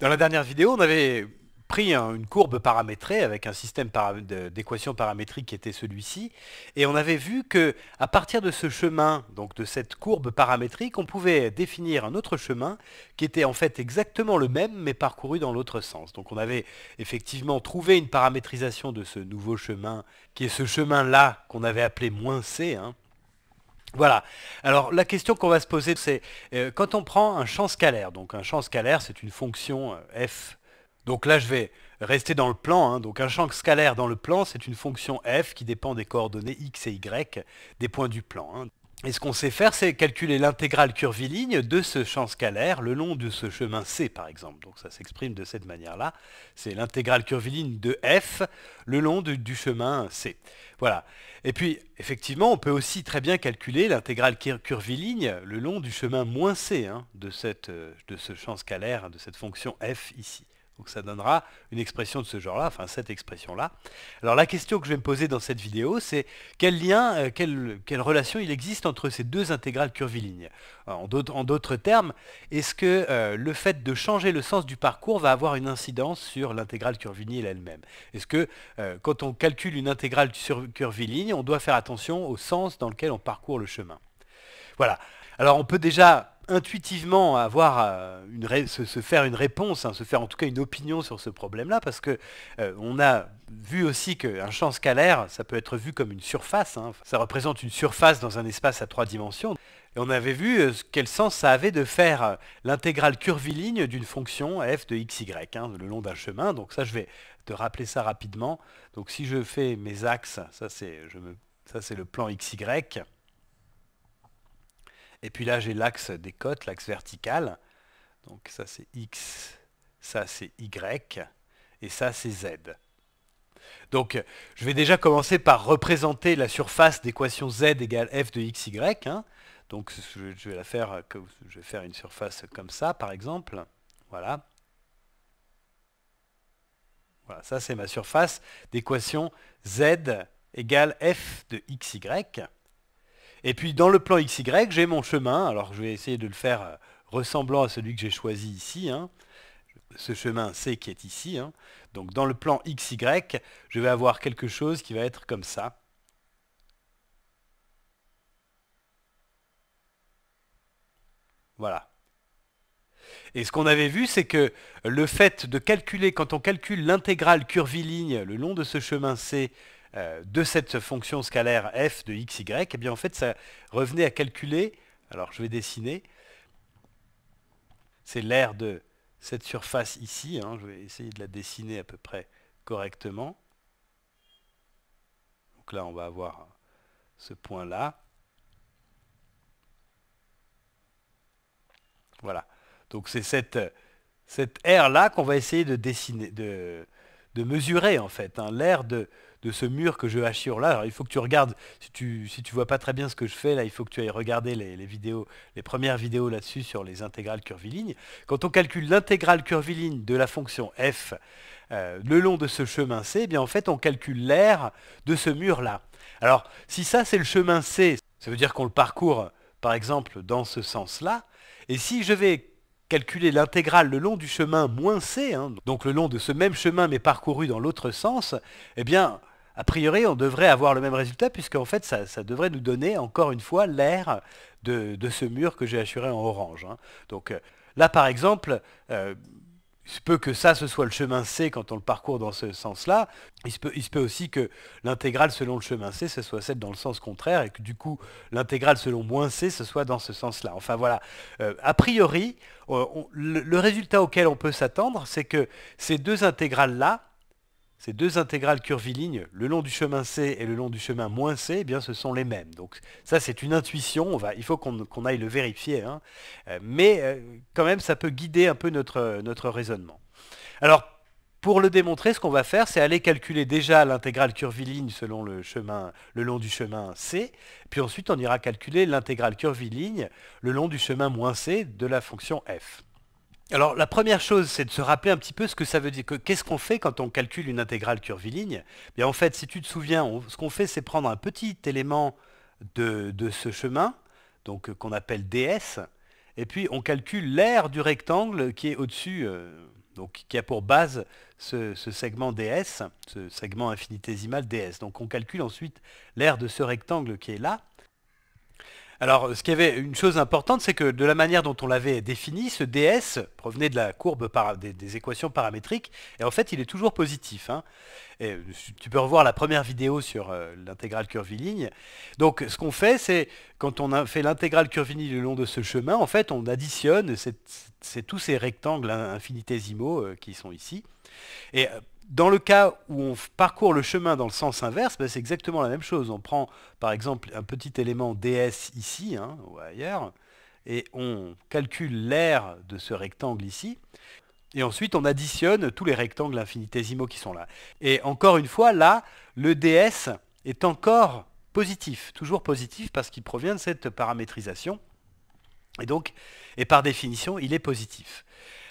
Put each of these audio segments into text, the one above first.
Dans la dernière vidéo, on avait pris une courbe paramétrée avec un système d'équations paramétriques qui était celui-ci, et on avait vu que à partir de ce chemin, donc de cette courbe paramétrique, on pouvait définir un autre chemin qui était en fait exactement le même mais parcouru dans l'autre sens. Donc on avait effectivement trouvé une paramétrisation de ce nouveau chemin, qui est ce chemin-là qu'on avait appelé moins C, hein, voilà. Alors la question qu'on va se poser, c'est euh, quand on prend un champ scalaire, donc un champ scalaire, c'est une fonction euh, f. Donc là, je vais rester dans le plan. Hein. Donc un champ scalaire dans le plan, c'est une fonction f qui dépend des coordonnées x et y des points du plan. Hein. Et ce qu'on sait faire, c'est calculer l'intégrale curviligne de ce champ scalaire le long de ce chemin C, par exemple. Donc ça s'exprime de cette manière-là. C'est l'intégrale curviligne de f le long du chemin C. Voilà. Et puis, effectivement, on peut aussi très bien calculer l'intégrale curviligne le long du chemin moins C hein, de, euh, de ce champ scalaire, de cette fonction f ici. Donc ça donnera une expression de ce genre-là, enfin cette expression-là. Alors la question que je vais me poser dans cette vidéo, c'est quel lien, euh, quelle, relation il existe entre ces deux intégrales curvilignes euh, En d'autres termes, est-ce que euh, le fait de changer le sens du parcours va avoir une incidence sur l'intégrale curviligne elle-même Est-ce que quand on calcule une intégrale sur curviligne, on doit faire attention au sens dans lequel on parcourt le chemin Voilà. Alors on peut déjà intuitivement avoir euh, se, faire une réponse, hein, se faire en tout cas une opinion sur ce problème-là, parce que euh, on a vu aussi qu'un champ scalaire, ça peut être vu comme une surface. Hein. Ça représente une surface dans un espace à trois dimensions. Et on avait vu euh, quel sens ça avait de faire l'intégrale curviligne d'une fonction f de xy y, hein, le long d'un chemin. Donc ça, je vais te rappeler ça rapidement. Donc si je fais mes axes, ça c'est le plan xy. Et puis là, j'ai l'axe des côtes, l'axe vertical. Donc ça, c'est X, ça, c'est Y, et ça, c'est Z. Donc, je vais déjà commencer par représenter la surface d'équation z égale f de xy. Hein. Donc, je vais, faire, je vais faire une surface comme ça, par exemple. Voilà. Voilà, ça c'est ma surface d'équation z égale f de x, y. Et puis dans le plan XY, j'ai mon chemin. Alors je vais essayer de le faire euh, ressemblant à celui que j'ai choisi ici. Hein. Ce chemin C qui est ici. Hein. Donc dans le plan XY, je vais avoir quelque chose qui va être comme ça. Voilà. Et ce qu'on avait vu, c'est que le fait de calculer, quand on calcule l'intégrale curviligne le long de ce chemin C euh, de cette fonction scalaire f de xy, et eh bien en fait ça revenait à calculer, alors je vais dessiner, c'est l'aire de cette surface ici, hein, je vais essayer de la dessiner à peu près correctement. Donc là on va avoir ce point là. Voilà. Donc c'est cette, cette aire là qu'on va essayer de dessiner, de, de mesurer en fait, L'air hein, l'aire de, de ce mur que je hachure là. Alors, il faut que tu regardes, si tu si vois pas très bien ce que je fais là, il faut que tu ailles regarder les, vidéos, les premières vidéos là-dessus sur les intégrales curvilignes. Quand on calcule l'intégrale curviligne de la fonction f euh, le long de ce chemin c, eh bien en fait on calcule l'aire de ce mur là. Alors si ça c'est le chemin c, ça veut dire qu'on le parcourt par exemple dans ce sens là. Et si je vais calculer l'intégrale le long du chemin moins c, hein, donc le long de ce même chemin mais parcouru dans l'autre sens, eh bien a priori, on devrait avoir le même résultat, en fait, ça, devrait nous donner, encore une fois, l'air de, ce mur que j'ai assuré en orange. Hein. Donc euh, là, par exemple, euh, il se peut que ça, ce soit le chemin C quand on le parcourt dans ce sens-là. Il, il, se peut aussi que l'intégrale selon le chemin C, ce soit celle dans le sens contraire, et que du coup, l'intégrale selon moins C, ce soit dans ce sens-là. Enfin voilà, euh, a priori, le résultat auquel on peut s'attendre, c'est que ces deux intégrales-là, ces deux intégrales curvilignes, le long du chemin C et le long du chemin moins C, eh bien, ce sont les mêmes. Donc ça, c'est une intuition, il faut qu'on aille le vérifier, hein. euh, mais euh, quand même, ça peut guider un peu notre, notre raisonnement. Alors, pour le démontrer, ce qu'on va faire, c'est aller calculer déjà l'intégrale curviligne selon le, chemin, le long du chemin C, puis ensuite on ira calculer l'intégrale curviligne le long du chemin moins C de la fonction f. Alors la première chose, c'est de se rappeler un petit peu ce que ça veut dire. Qu'est-ce qu'on fait quand on calcule une intégrale curviligne en fait, si tu te souviens, ce qu'on fait, c'est prendre un petit élément de, ce chemin, donc euh, qu'on appelle ds, et puis on calcule l'aire du rectangle qui est au-dessus, euh, donc qui a pour base ce, ce, segment ds, ce segment infinitésimal ds. Donc on calcule ensuite l'aire de ce rectangle qui est là, alors, ce qu'il y avait, une chose importante, c'est que de la manière dont on l'avait défini, ce ds provenait de la courbe des, équations paramétriques, et en fait, il est toujours positif. Hein. tu peux revoir la première vidéo sur euh, l'intégrale curviligne. Donc, ce qu'on fait, c'est quand on a fait l'intégrale curviligne le long de ce chemin, en fait, on additionne tous ces rectangles infinitésimaux euh, qui sont ici. Euh, dans le cas où on parcourt le chemin dans le sens inverse, ben, c'est exactement la même chose. On prend par exemple un petit élément ds ici hein, ou ailleurs, et on calcule l'aire de ce rectangle ici. Et ensuite, on additionne tous les rectangles infinitésimaux qui sont là. Et encore une fois, là, le ds est encore positif, toujours positif parce qu'il provient de cette paramétrisation. Et donc, et par définition, il est positif.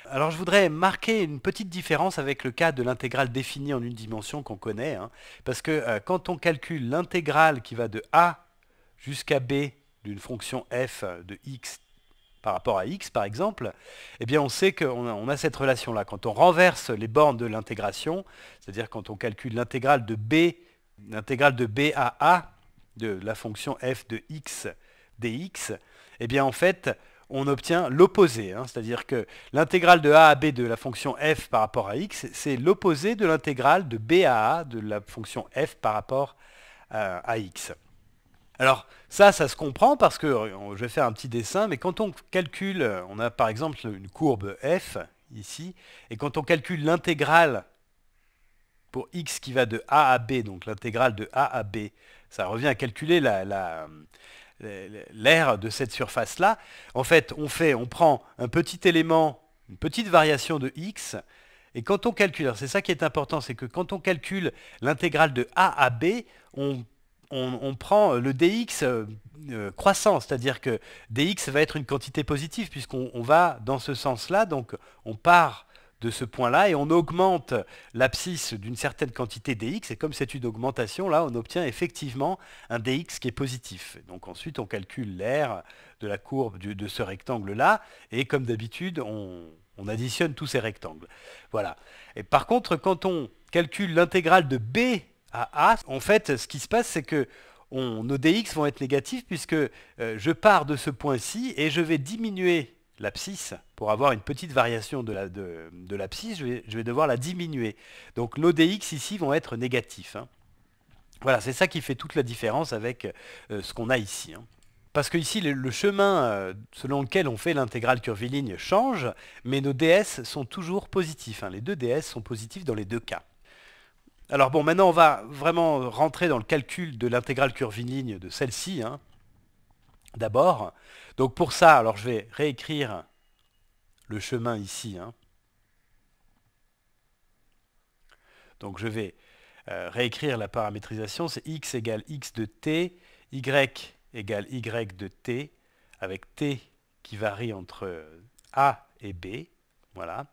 Alors je voudrais marquer une petite différence avec le cas de l'intégrale définie en une dimension qu'on connaît, hein. parce que euh, quand on calcule l'intégrale qui va de a jusqu'à b d'une fonction f euh, de x par rapport à x par exemple, eh bien on sait qu'on a, a, cette relation-là. Quand on renverse les bornes de l'intégration, c'est-à-dire quand on calcule l'intégrale de b, l'intégrale de b à a de la fonction f de x dx, eh bien en fait on obtient l'opposé. Hein. C'est-à-dire que l'intégrale de a à b de la fonction f par rapport à x, c'est l'opposé de l'intégrale de b à a de la fonction f par rapport euh, à, x. Alors ça, ça se comprend parce que, je vais faire un petit dessin, mais quand on calcule, on a par exemple une courbe f ici, et quand on calcule l'intégrale pour x qui va de a à b, donc l'intégrale de a à b, ça revient à calculer la, la, l'air de cette surface-là, en fait, on fait, on prend un petit élément, une petite variation de x, et quand on calcule, c'est ça qui est important, c'est que quand on calcule l'intégrale de a à b, on, prend euh, le dx euh, euh, croissant, c'est-à-dire que dx va être une quantité positive puisqu'on va dans ce sens-là, donc on part de ce point-là et on augmente l'abscisse d'une certaine quantité dx et comme c'est une augmentation, là on obtient effectivement un dx qui est positif. Donc ensuite on calcule l'aire de la courbe de ce rectangle-là et comme d'habitude on, additionne tous ces rectangles. Voilà. Et par contre quand on calcule l'intégrale de b à a, en fait ce qui se passe c'est que nos dx vont être négatifs puisque euh, je pars de ce point-ci et je vais diminuer l'abscisse, pour avoir une petite variation de la, de, je, vais, devoir la diminuer. Donc nos dx ici vont être négatifs. Hein. Voilà, c'est ça qui fait toute la différence avec euh, ce qu'on a ici. Hein. Parce que ici, le, chemin euh, selon lequel on fait l'intégrale curviligne change, mais nos ds sont toujours positifs. Hein. Les deux ds sont positifs dans les deux cas. Alors bon, maintenant on va vraiment rentrer dans le calcul de l'intégrale curviligne de celle-ci d'abord. Donc pour ça, alors je vais réécrire le chemin ici. Hein. Donc je vais euh, réécrire la paramétrisation, c'est x égale x de t, y égale y de t, avec t qui varie entre a et b, voilà.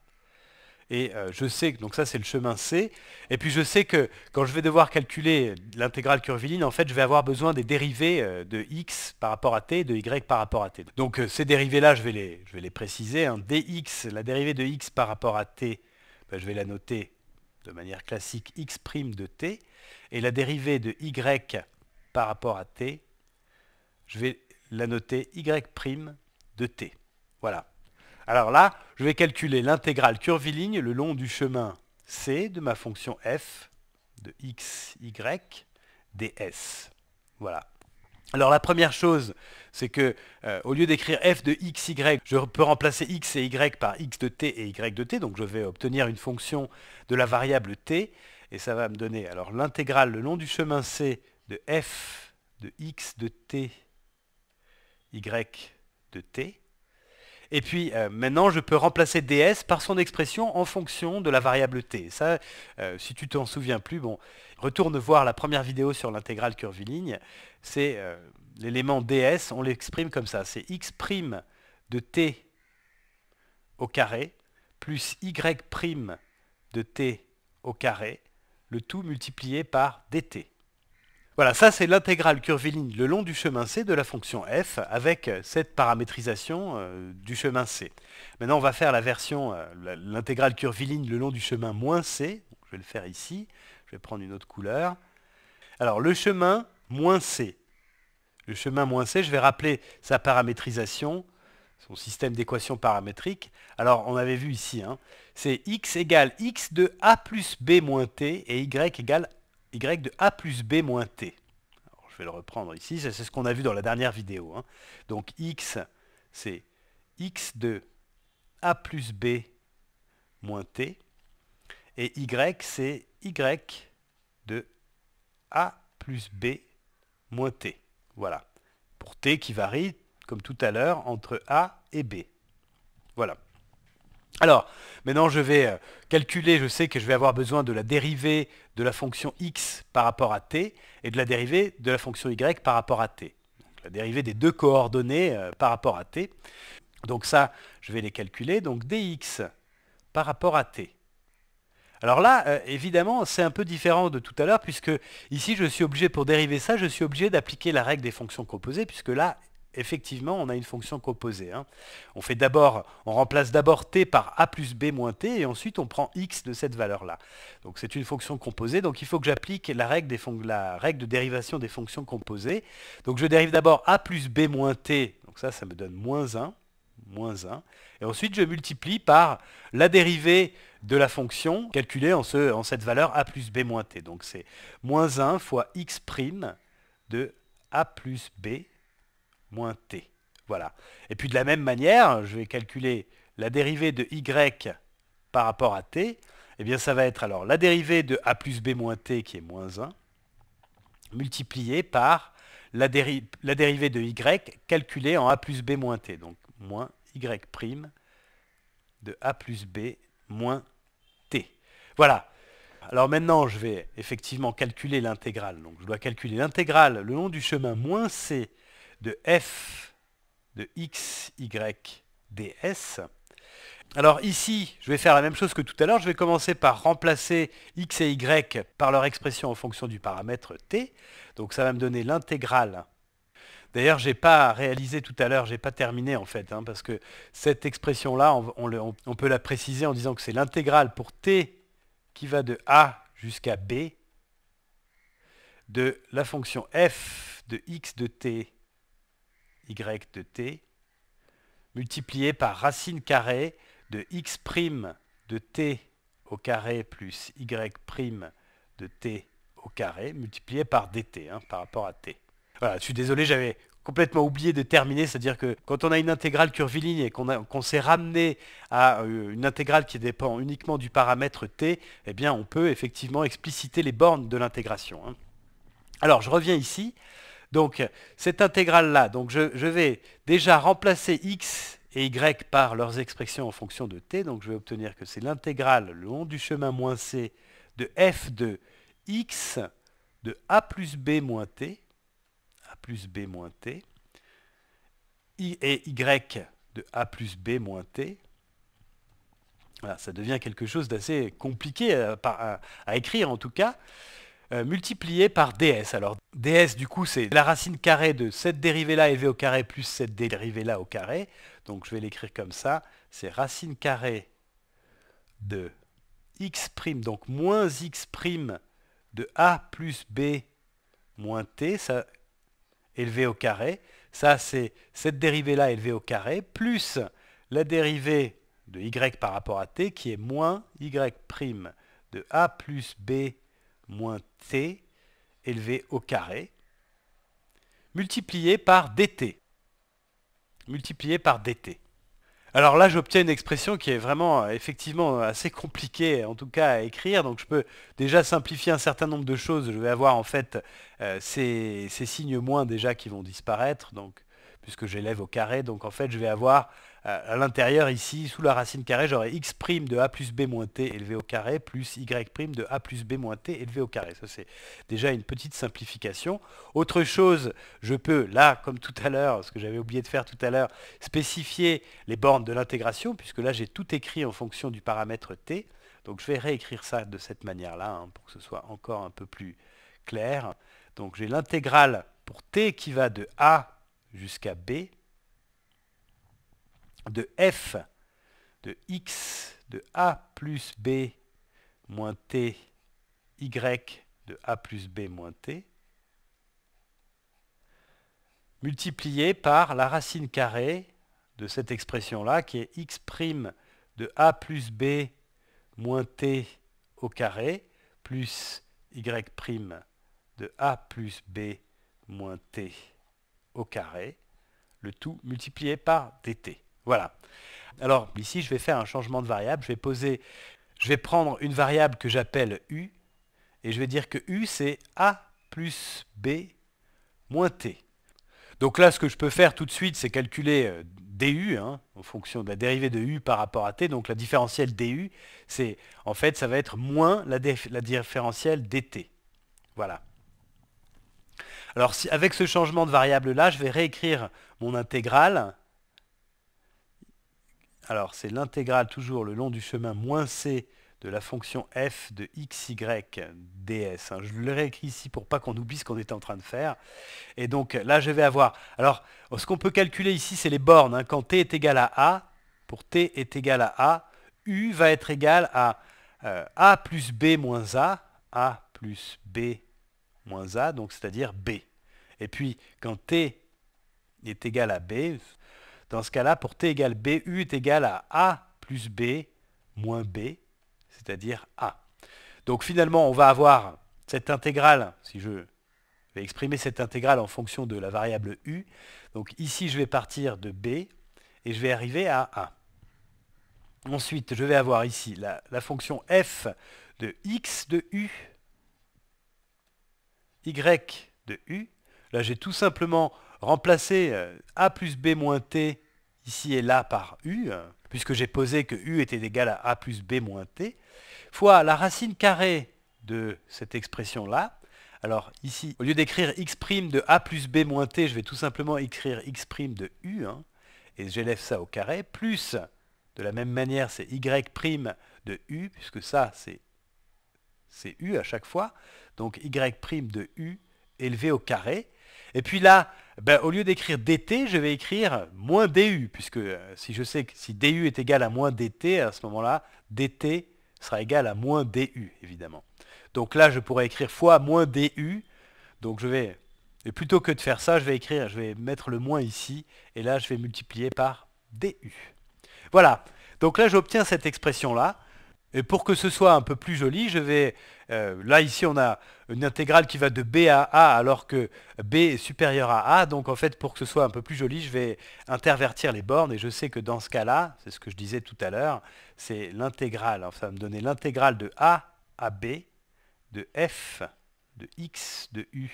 Et euh, je sais que donc ça c'est le chemin C. Et puis je sais que quand je vais devoir calculer l'intégrale curviline, en fait je vais avoir besoin des dérivés euh, de x par rapport à t, de y par rapport à t. Donc euh, ces dérivés-là, je, vais les, je vais les préciser. Hein. dx, la dérivée de x par rapport à t, ben, je vais la noter de manière classique x' de t. Et la dérivée de y par rapport à t, je vais la noter y' de t. Voilà. Alors là, je vais calculer l'intégrale curviligne le long du chemin C de ma fonction f de x, y, ds. Voilà. Alors la première chose, c'est que euh, au lieu d'écrire f de x, y, je peux remplacer x et y par x de t et y de t, donc je vais obtenir une fonction de la variable t, et ça va me donner alors l'intégrale le long du chemin c de f de x de t, y de t, et puis euh, maintenant, je peux remplacer ds par son expression en fonction de la variable t. Ça, euh, si tu t'en souviens plus, bon, retourne voir la première vidéo sur l'intégrale curviligne. C'est euh, l'élément ds, on l'exprime comme ça. C'est x' de t au carré plus y' de t au carré, le tout multiplié par dt. Voilà, ça c'est l'intégrale curviligne le long du chemin C de la fonction f avec cette paramétrisation euh, du chemin C. Maintenant on va faire la version, euh, l'intégrale curviligne le long du chemin moins C. Je vais le faire ici, je vais prendre une autre couleur. Alors le chemin moins C. Le chemin moins C, je vais rappeler sa paramétrisation, son système d'équations paramétriques. Alors on avait vu ici, hein, c'est x égale x de a plus b moins t et y égale y de a plus b moins t. je vais le reprendre ici, c'est ce qu'on a vu dans la dernière vidéo. Hein. Donc x, c'est x de a plus b moins t, et y, c'est y de a plus b moins t. Voilà. Pour t qui varie, comme tout à l'heure, entre a et b. Voilà. Alors, maintenant je vais euh, calculer, je sais que je vais avoir besoin de la dérivée de la fonction x par rapport à t et de la dérivée de la fonction y par rapport à t. la dérivée des deux coordonnées euh, par rapport à t. Donc ça, je vais les calculer. Donc dx par rapport à t. Alors là, euh, évidemment, c'est un peu différent de tout à l'heure, puisque ici, je suis obligé, pour dériver ça, je suis obligé d'appliquer la règle des fonctions composées, puisque là, effectivement, on a une fonction composée. Hein. On, on remplace d'abord t par a plus b moins t, et ensuite on prend x de cette valeur-là. Donc c'est une fonction composée, donc il faut que j'applique la, la, règle de dérivation des fonctions composées. Donc je dérive d'abord a plus b moins t, donc ça, ça me donne moins 1, moins 1, et ensuite je multiplie par la dérivée de la fonction calculée en, en cette valeur a plus b moins t. Donc c'est moins 1 fois x' de a plus b moins t. Voilà. Et puis de la même manière, je vais calculer la dérivée de y par rapport à t. Eh bien, ça va être alors la dérivée de a plus b moins t, qui est moins 1, multipliée par la, dérivée de y calculée en a plus b moins t. Donc, moins y' prime de a plus b moins t. Voilà. Alors maintenant, je vais effectivement calculer l'intégrale. Donc, je dois calculer l'intégrale le long du chemin moins c de f de x, y, ds. Alors ici, je vais faire la même chose que tout à l'heure. Je vais commencer par remplacer x et y par leur expression en fonction du paramètre t. Donc ça va me donner l'intégrale. D'ailleurs, je n'ai pas réalisé tout à l'heure, je n'ai pas terminé en fait, hein, parce que cette expression-là, on, peut la préciser en disant que c'est l'intégrale pour t qui va de a jusqu'à b de la fonction f de x de t y de t, multiplié par racine carrée de x' prime de t au carré plus y' prime de t au carré, multiplié par dt, hein, par rapport à t. Voilà, je suis désolé, j'avais complètement oublié de terminer, c'est-à-dire que quand on a une intégrale curviligne et qu'on s'est ramené à euh, une intégrale qui dépend uniquement du paramètre t, eh bien on peut effectivement expliciter les bornes de l'intégration. Hein. Alors je reviens ici, donc cette intégrale-là, donc je, vais déjà remplacer x et y par leurs expressions en fonction de t, donc je vais obtenir que c'est l'intégrale le long du chemin moins c de f de x de a plus b moins t, a plus b moins t, et y de a plus b moins t, voilà, ça devient quelque chose d'assez compliqué à, écrire en tout cas. Euh, multiplié par ds. Alors ds du coup c'est la racine carrée de cette dérivée là élevée au carré plus cette dérivée là au carré. Donc je vais l'écrire comme ça. C'est racine carrée de x', prime, donc moins x' prime de a plus b moins t, ça élevé au carré. Ça c'est cette dérivée là élevée au carré plus la dérivée de y par rapport à t qui est moins y' prime de a plus b moins t élevé au carré, multiplié par dt. Multiplié par dt. Alors là, j'obtiens une expression qui est vraiment, euh, effectivement, euh, assez compliquée, en tout cas à écrire. Donc je peux déjà simplifier un certain nombre de choses. Je vais avoir en fait euh, ces, ces, signes moins déjà qui vont disparaître, donc, puisque j'élève au carré. Donc en fait, je vais avoir euh, à l'intérieur ici, sous la racine carrée, j'aurai x' de a plus b moins t élevé au carré plus y' de a plus b moins t élevé au carré. Ça, c'est déjà une petite simplification. Autre chose, je peux, là, comme tout à l'heure, ce que j'avais oublié de faire tout à l'heure, spécifier les bornes de l'intégration, puisque là, j'ai tout écrit en fonction du paramètre t. Donc, je vais réécrire ça de cette manière-là, hein, pour que ce soit encore un peu plus clair. Donc, j'ai l'intégrale pour t qui va de a jusqu'à b, de f de x de a plus b moins t, y de a plus b moins t, multiplié par la racine carrée de cette expression-là, qui est x' prime de a plus b moins t au carré, plus y' de a plus b moins t au carré, le tout multiplié par dt. Voilà. Alors ici, je vais faire un changement de variable. Je vais poser, je vais prendre une variable que j'appelle u, et je vais dire que u c'est a plus b moins t. Donc là, ce que je peux faire tout de suite, c'est calculer euh, du hein, en fonction de la dérivée de u par rapport à t. Donc la différentielle du, c'est en fait, ça va être moins la, différentielle dt. Voilà. Alors avec ce changement de variable là, je vais réécrire mon intégrale alors c'est l'intégrale toujours le long du chemin moins c de la fonction f de x, xy ds. Hein. Je le réécris ici pour pas qu'on oublie ce qu'on était en train de faire. Et donc là, je vais avoir... Alors, ce qu'on peut calculer ici, c'est les bornes. Hein. Quand t est égal à a, pour t est égal à a, u va être égal à euh, a plus b moins a, a plus b moins a, donc c'est-à-dire b. Et puis, quand t est égal à b, dans ce cas-là, pour t égale b, u est égal à a plus b moins b, c'est-à-dire a. Donc finalement, on va avoir cette intégrale, si je vais exprimer cette intégrale en fonction de la variable u. Donc ici, je vais partir de b et je vais arriver à a. Ensuite, je vais avoir ici la, la fonction f de x de u, y de u. Là, j'ai tout simplement remplacer euh, A plus B moins T ici et là par U, euh, puisque j'ai posé que U était égal à A plus B moins T, fois la racine carrée de cette expression-là. Alors ici, au lieu d'écrire x' de a plus b moins t, je vais tout simplement écrire x' de u, hein, et j'élève ça au carré, plus, de la même manière, c'est y' de u, puisque ça, c'est c'est u à chaque fois, donc y' de u élevé au carré. Et puis là, ben, au lieu d'écrire dt, je vais écrire moins du, puisque euh, si je sais que si du est égal à moins dt, à ce moment-là, dt sera égal à moins du, évidemment. Donc là, je pourrais écrire fois moins du, donc je vais, et plutôt que de faire ça, je vais écrire, je vais mettre le moins ici, et là, je vais multiplier par du. Voilà, donc là, j'obtiens cette expression-là, et pour que ce soit un peu plus joli, je vais euh, là, ici, on a une intégrale qui va de B à A, alors que B est supérieur à A. Donc, en fait, pour que ce soit un peu plus joli, je vais intervertir les bornes. Et je sais que dans ce cas-là, c'est ce que je disais tout à l'heure, c'est l'intégrale. ça va me donner l'intégrale de A à B, de F, de X, de U,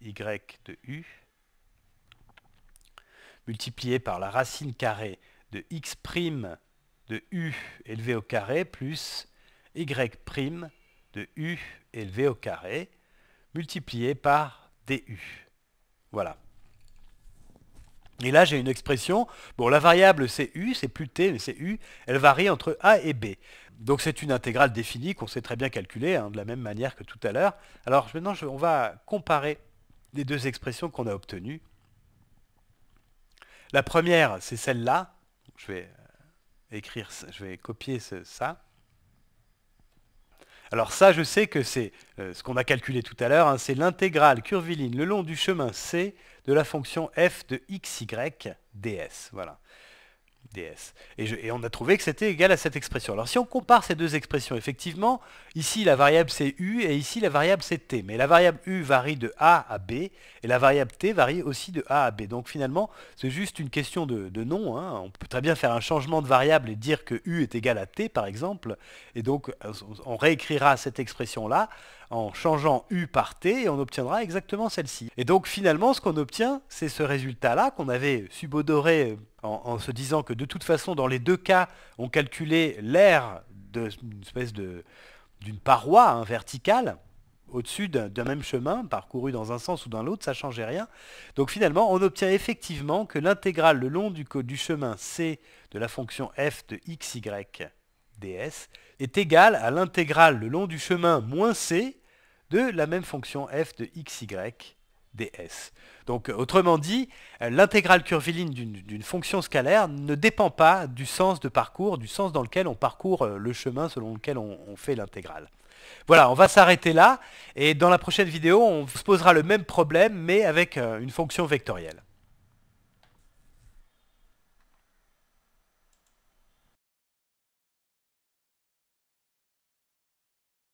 Y, de U, multiplié par la racine carrée de X' prime de U élevé au carré plus Y' de U élevé au carré multiplié par DU. Voilà. Et là, j'ai une expression. Bon, la variable c'est U, c'est plus T, mais c'est U. Elle varie entre A et B. Donc c'est une intégrale définie qu'on sait très bien calculer, hein, de la même manière que tout à l'heure. Alors maintenant, on va comparer les deux expressions qu'on a obtenues. La première, c'est celle-là. Je vais euh, écrire, je vais copier ça. Alors ça, je sais que c'est euh, ce qu'on a calculé tout à l'heure, hein, c'est l'intégrale curviline le long du chemin C de la fonction f de xy ds. Voilà ds. Et, on a trouvé que c'était égal à cette expression. Alors si on compare ces deux expressions, effectivement, ici la variable c'est u et ici la variable c'est t. Mais la variable u varie de a à b et la variable t varie aussi de a à b. Donc finalement, c'est juste une question de, nom. Hein. On peut très bien faire un changement de variable et dire que u est égal à t par exemple. Et donc on réécrira cette expression-là en changeant U par T et on obtiendra exactement celle-ci. Et donc finalement, ce qu'on obtient, c'est ce résultat-là qu'on avait subodoré euh, en, se disant que de toute façon, dans les deux cas, on calculait l'air d'une espèce d'une paroi hein, verticale au-dessus d'un même chemin, parcouru dans un sens ou dans l'autre, ça ne changeait rien. Donc finalement, on obtient effectivement que l'intégrale le long du, du chemin C de la fonction f de x, y ds est égale à l'intégrale le long du chemin moins c de la même fonction f de xy ds. Donc euh, autrement dit, euh, l'intégrale curviligne d'une fonction scalaire ne dépend pas du sens de parcours, du sens dans lequel on parcourt euh, le chemin selon lequel on, on fait l'intégrale. Voilà, on va s'arrêter là, et dans la prochaine vidéo, on se posera le même problème, mais avec une fonction vectorielle.